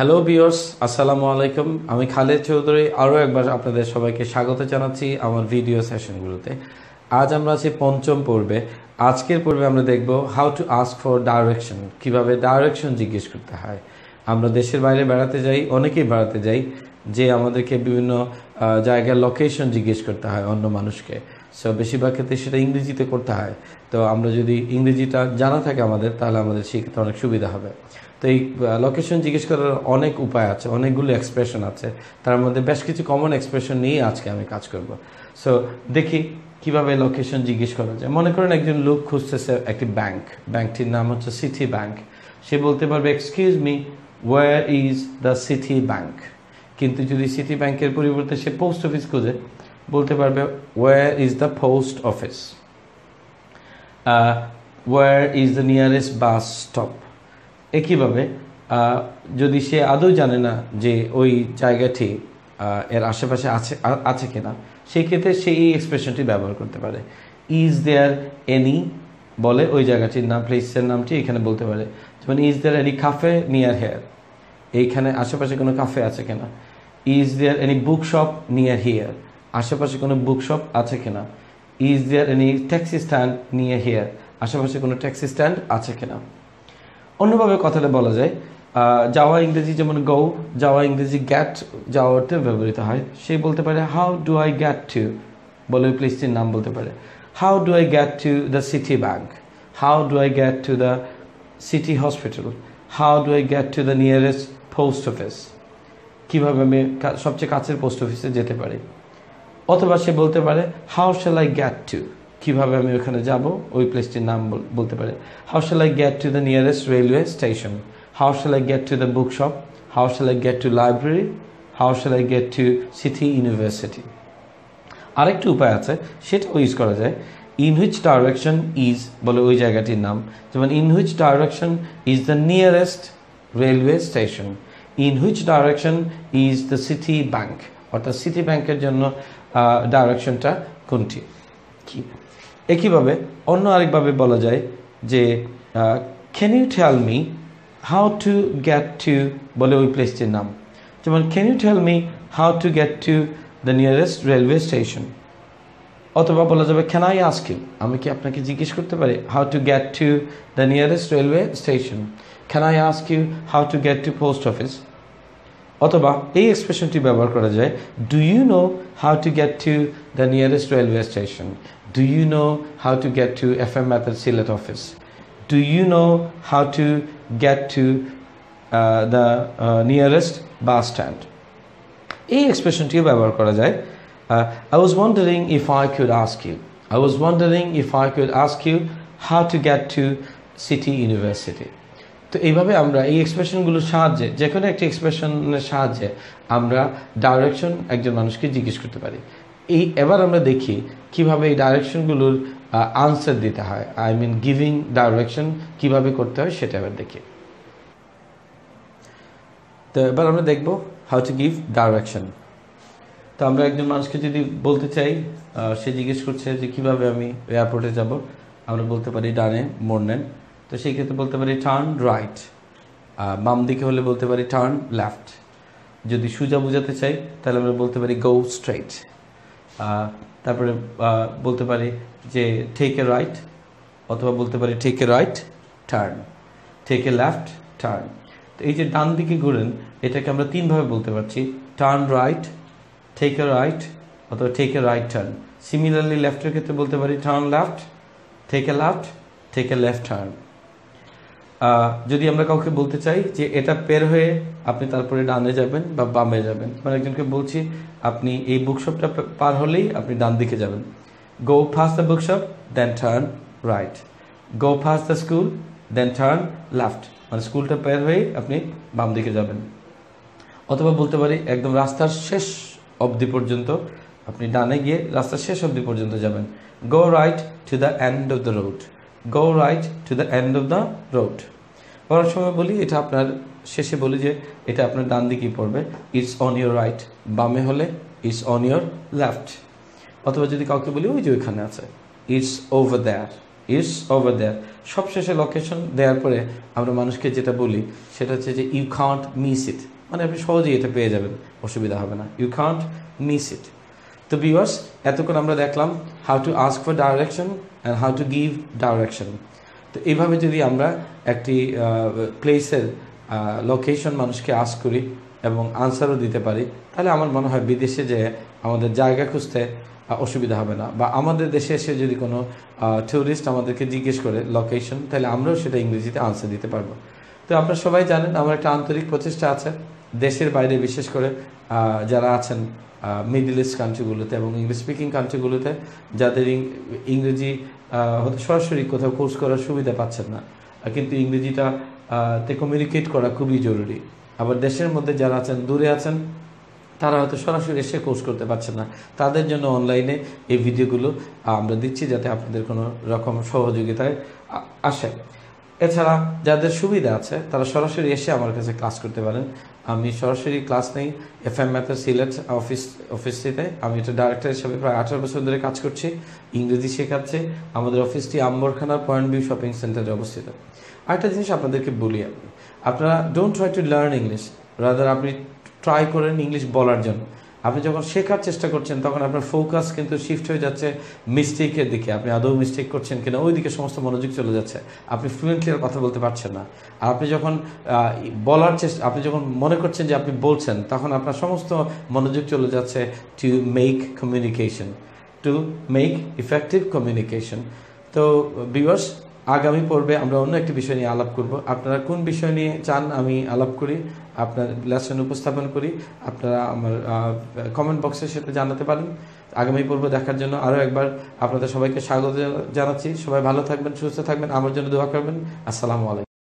hello বিয়র্স আসসালামু আলাইকুম আমি খালেদ চৌধুরী আরও একবার আপনাদের সবাইকে স্বাগত জানাচ্ছি আমার ভিডিও সেশনগুলোতে আজ আমরা আছি পঞ্চম পর্বে আজকের পর্বে আমরা দেখব how to ask for direction কিভাবে ডাইরেকশন জিজ্ঞেস করতে হয় আমরা দেশের বাইরে বেড়াতে যাই অনেকেই বেড়াতে যাই যে আমাদেরকে বিভিন্ন জায়গার লোকেশন জিজ্ঞেস করতে হয় অন্য মানুষকে সো বেশিরভাগ ক্ষেত্রে সেটা ইংরেজিতে করতে হয় তো আমরা যদি ইংরেজিটা জানা থাকে আমাদের তাহলে আমাদের শিখতে অনেক সুবিধা হবে তো এই লোকেশন জিজ্ঞেস করার অনেক উপায় আছে অনেকগুলো এক্সপ্রেশন আছে তার মধ্যে বেশ কিছু কমন এক্সপ্রেশন নিয়ে আজকে আমি কাজ করব সো দেখি কিভাবে লোকেশন জিজ্ঞেস করা যায় মনে করেন একজন লোক খুঁজতেছে একটি ব্যাংক ব্যাংকটির নাম হচ্ছে সিটি ব্যাংক সে বলতে পারবে excuse me where is the city bank কিন্তু যদি সিটি ব্যাংকের পরিবর্তে সে পোস্ট অফিস খুঁজে বলতে পারবে where is the post office where is the nearest bus stop একইভাবে যদি সে আদৌ জানে না যে ওই জায়গাটি এর আশেপাশে আছে আছে কিনা সেই ক্ষেত্রে সে এই এক্সপ্রেশনটি ব্যবহার করতে পারে ইজ দেয়ার এনি বলে ওই জায়গাটির নাম প্লেসের নামটি এখানে বলতে পারে যেমন is there any cafe near here এইখানে আশেপাশে কোনো কাফে আছে কিনা is there any book shop near here আশেপাশে কোনো বুক শপ আছে কিনা is there any taxi stand near here আশেপাশে কোনো ট্যাক্সি স্ট্যান্ড আছে কিনা অন্যভাবে কথাটা বলা যায় যাওয়া ইংরেজি যেমন গৌ যাওয়া ইংরেজি গ্যাট যাওয়াতে ব্যবহৃত হয় সে বলতে পারে how do I get to বলে ওই প্লেসটির নাম বলতে পারে how do I get to the city bank how do I get to the city hospital how do I get to the nearest post office কীভাবে আমি সবচেয়ে কাছের পোস্ট অফিসে যেতে পারি অথবা সে বলতে পারে how shall I get to কীভাবে আমি ওখানে যাব ওই প্লেসটির নাম বলতে পারে how shall I get to the nearest railway station how shall I get to the book shop how shall I get to library how shall I get to city university আরেকটি উপায় আছে সেটাও ইউজ করা যায় in which direction is বলে ওই জায়গাটির নাম যেমন in which direction is the nearest railway station in which direction is the city bank অর্থাৎ সিটি ব্যাংকের জন্য ডাইরেকশনটা কোনটি কি একইভাবে অন্য আরেকভাবে বলা যায় যে can you tell me how to get to বলে ওই প্লেসটির নাম যেমন can you tell me how to get to the nearest railway station অথবা বলা যাবে ক্যান আই আস্ক ইউ আমি কি আপনাকে জিজ্ঞেস করতে পারি how to get to the nearest railway station can I ask you how to get to post office অথবা এই এক্সপ্রেশনটি ব্যবহার করা যায় do you know how to get to the nearest railway station do you know how to get to F M ম্যাথের Sylhet office do you know how to get to the nearest bus stand এই এক্সপ্রেশনটিও ব্যবহার করা যায় I was wondering if I could ask you I was wondering if I could ask you how to get to city university তো এইভাবে আমরা এই এক্সপ্রেশনগুলোর সাহায্যে যে কোনো একটি এক্সপ্রেশনের সাহায্যে আমরা ডাইরেকশন একজন মানুষকে জিজ্ঞেস করতে পারি এই এবার আমরা দেখি কিভাবে এই ডাইরেকশনগুলোর আনসার দিতে হয় আই মিন গিভিং ডাইরেকশন কিভাবে করতে হয় সেটা এবার দেখি তো এবার আমরা দেখব হাউ টু গিভ ডাইরেকশন তো আমরা একজন মানুষকে যদি বলতে চাই সে জিজ্ঞেস করছে যে কিভাবে আমি এয়ারপোর্টে যাব আমরা বলতে পারি ডানে মোড় নেন তো সেই ক্ষেত্রে বলতে পারি টার্ন রাইট বাম দিকে হলে বলতে পারি টার্ন লেফট যদি সোজা বোঝাতে চাই তাহলে আমরা বলতে পারি গো স্ট্রেট তারপরে বলতে পারি যে ঠেক এ রাইট অথবা বলতে পারি ঠেক এ রাইট টার্ন ঠেক এ লেফট টার্ন তো এই যে ডান দিকে ঘুরেন এটাকে আমরা তিনভাবে বলতে পারছি টার্ন রাইট ঠেক এ রাইট অথবা take a right turn similarly লেফটের ক্ষেত্রে বলতে পারি টার্ন লেফট ঠেক এ লেফট ঠেক এ লেফট টার্ন যদি আমরা কাউকে বলতে চাই যে এটা পের হয়ে আপনি তারপরে ডানে যাবেন বা বামে যাবেন মানে একজনকে বলছি আপনি এই বুকশপটা পার হলেই আপনি ডান দিকে যাবেন go first the bookshop then turn right go first the school then turn left মানে স্কুলটা পের হয়েই আপনি বাম দিকে যাবেন অথবা বলতে পারি একদম রাস্তার শেষ অবধি পর্যন্ত আপনি ডানে গিয়ে রাস্তার শেষ অবধি পর্যন্ত যাবেন go right to the end of the road go right to the end of the road পড়ার সময় বলি এটা আপনার শেষে বলি যে এটা আপনার ডান দিকে পড়বে ইটস অন ইয়োর রাইট বামে হলে ইটস অন ইয়োর লেফট অথবা যদি কাউকে বলি ওই যে ওইখানে আছে it's over there it's over there সবশেষে লোকেশন দেওয়ার পরে আমরা মানুষকে যেটা বলি সেটা হচ্ছে যে ইউ খান্ট মিস ইট মানে আপনি সহজেই এটা পেয়ে যাবেন অসুবিধা হবে না ইউ খান্ট মিস ইট তো বিওয়ার্স এতক্ষণ আমরা দেখলাম how to ask for direction and how to give direction তো এইভাবে যদি আমরা একটি প্লেসের লোকেশন মানুষকে আস্ক করি এবং আনসারও দিতে পারি তাহলে আমার মনে হয় বিদেশে যে আমাদের জায়গা খুঁজতে অসুবিধা হবে না বা আমাদের দেশে এসে যদি কোনো ট্যুরিস্ট আমাদেরকে জিজ্ঞেস করে লোকেশন তাহলে আমরাও সেটা ইংরেজিতে আনসার দিতে পারবো তো আপনারা সবাই জানেন আমার একটা আন্তরিক প্রচেষ্টা আছে দেশের বাইরে বিশেষ করে যারা আছেন মিডিল ইস্ট কান্ট্রিগুলোতে এবং ইংলিশ স্পিকিং কান্ট্রিগুলোতে যাদের ইংরেজি হয়তো সরাসরি কোথাও কোর্স করার সুবিধা পাচ্ছেন না কিন্তু ইংরেজিটা তে কমিউনিকেট করা খুবই জরুরি আবার দেশের মধ্যে যারা আছেন দূরে আছেন তারা হয়তো সরাসরি এসে কোর্স করতে পারছেন না তাদের জন্য অনলাইনে এই ভিডিওগুলো আমরা দিচ্ছি যাতে আপনাদের কোনো রকম সহযোগিতায় আসে এছাড়া যাদের সুবিধা আছে তারা সরাসরি এসে আমার কাছে ক্লাস করতে পারেন আমি সরাসরি ক্লাস নেই এফ এম ম্যাথের সিলেট অফিস অফিসটিতে আমি এটা ডাইরেক্টর হিসেবে প্রায় আঠারো বছর ধরে কাজ করছি ইংরেজি শেখাচ্ছে আমাদের অফিসটি আম্বরখানা পয়েন্ট ভিউ শপিং সেন্টারে অবস্থিত আরেকটা জিনিস আপনাদেরকে বলি আমি আপনারা don't try to learn English rather আপনি ট্রাই করেন ইংলিশ বলার জন্য আপনি যখন শেখার চেষ্টা করছেন তখন আপনার ফোকাস কিন্তু শিফট হয়ে যাচ্ছে মিস্টেকের দিকে আপনি আদৌ মিস্টেক করছেন কিনা ওই দিকে সমস্ত মনোযোগ চলে যাচ্ছে আপনি ফ্লুয়েন্টলি আর কথা বলতে পারছেন না আর আপনি যখন বলার চেষ্টা আপনি যখন মনে করছেন যে আপনি বলছেন তখন আপনার সমস্ত মনোযোগ চলে যাচ্ছে to make communication to make effective communication তো বিভার্স আগামী পর্বে আমরা অন্য একটি বিষয় নিয়ে আলাপ করব আপনারা কোন বিষয় নিয়ে চান আমি আলাপ করি আপনার লেসন উপস্থাপন করি আপনারা আমার কমেন্ট বক্সের সেটা জানাতে পারেন আগামী পর্ব দেখার জন্য আরও একবার আপনাদের সবাইকে স্বাগত জানাচ্ছি সবাই ভালো থাকবেন সুস্থ থাকবেন আমার জন্য দোয়া করবেন আসসালামু আলাইকুম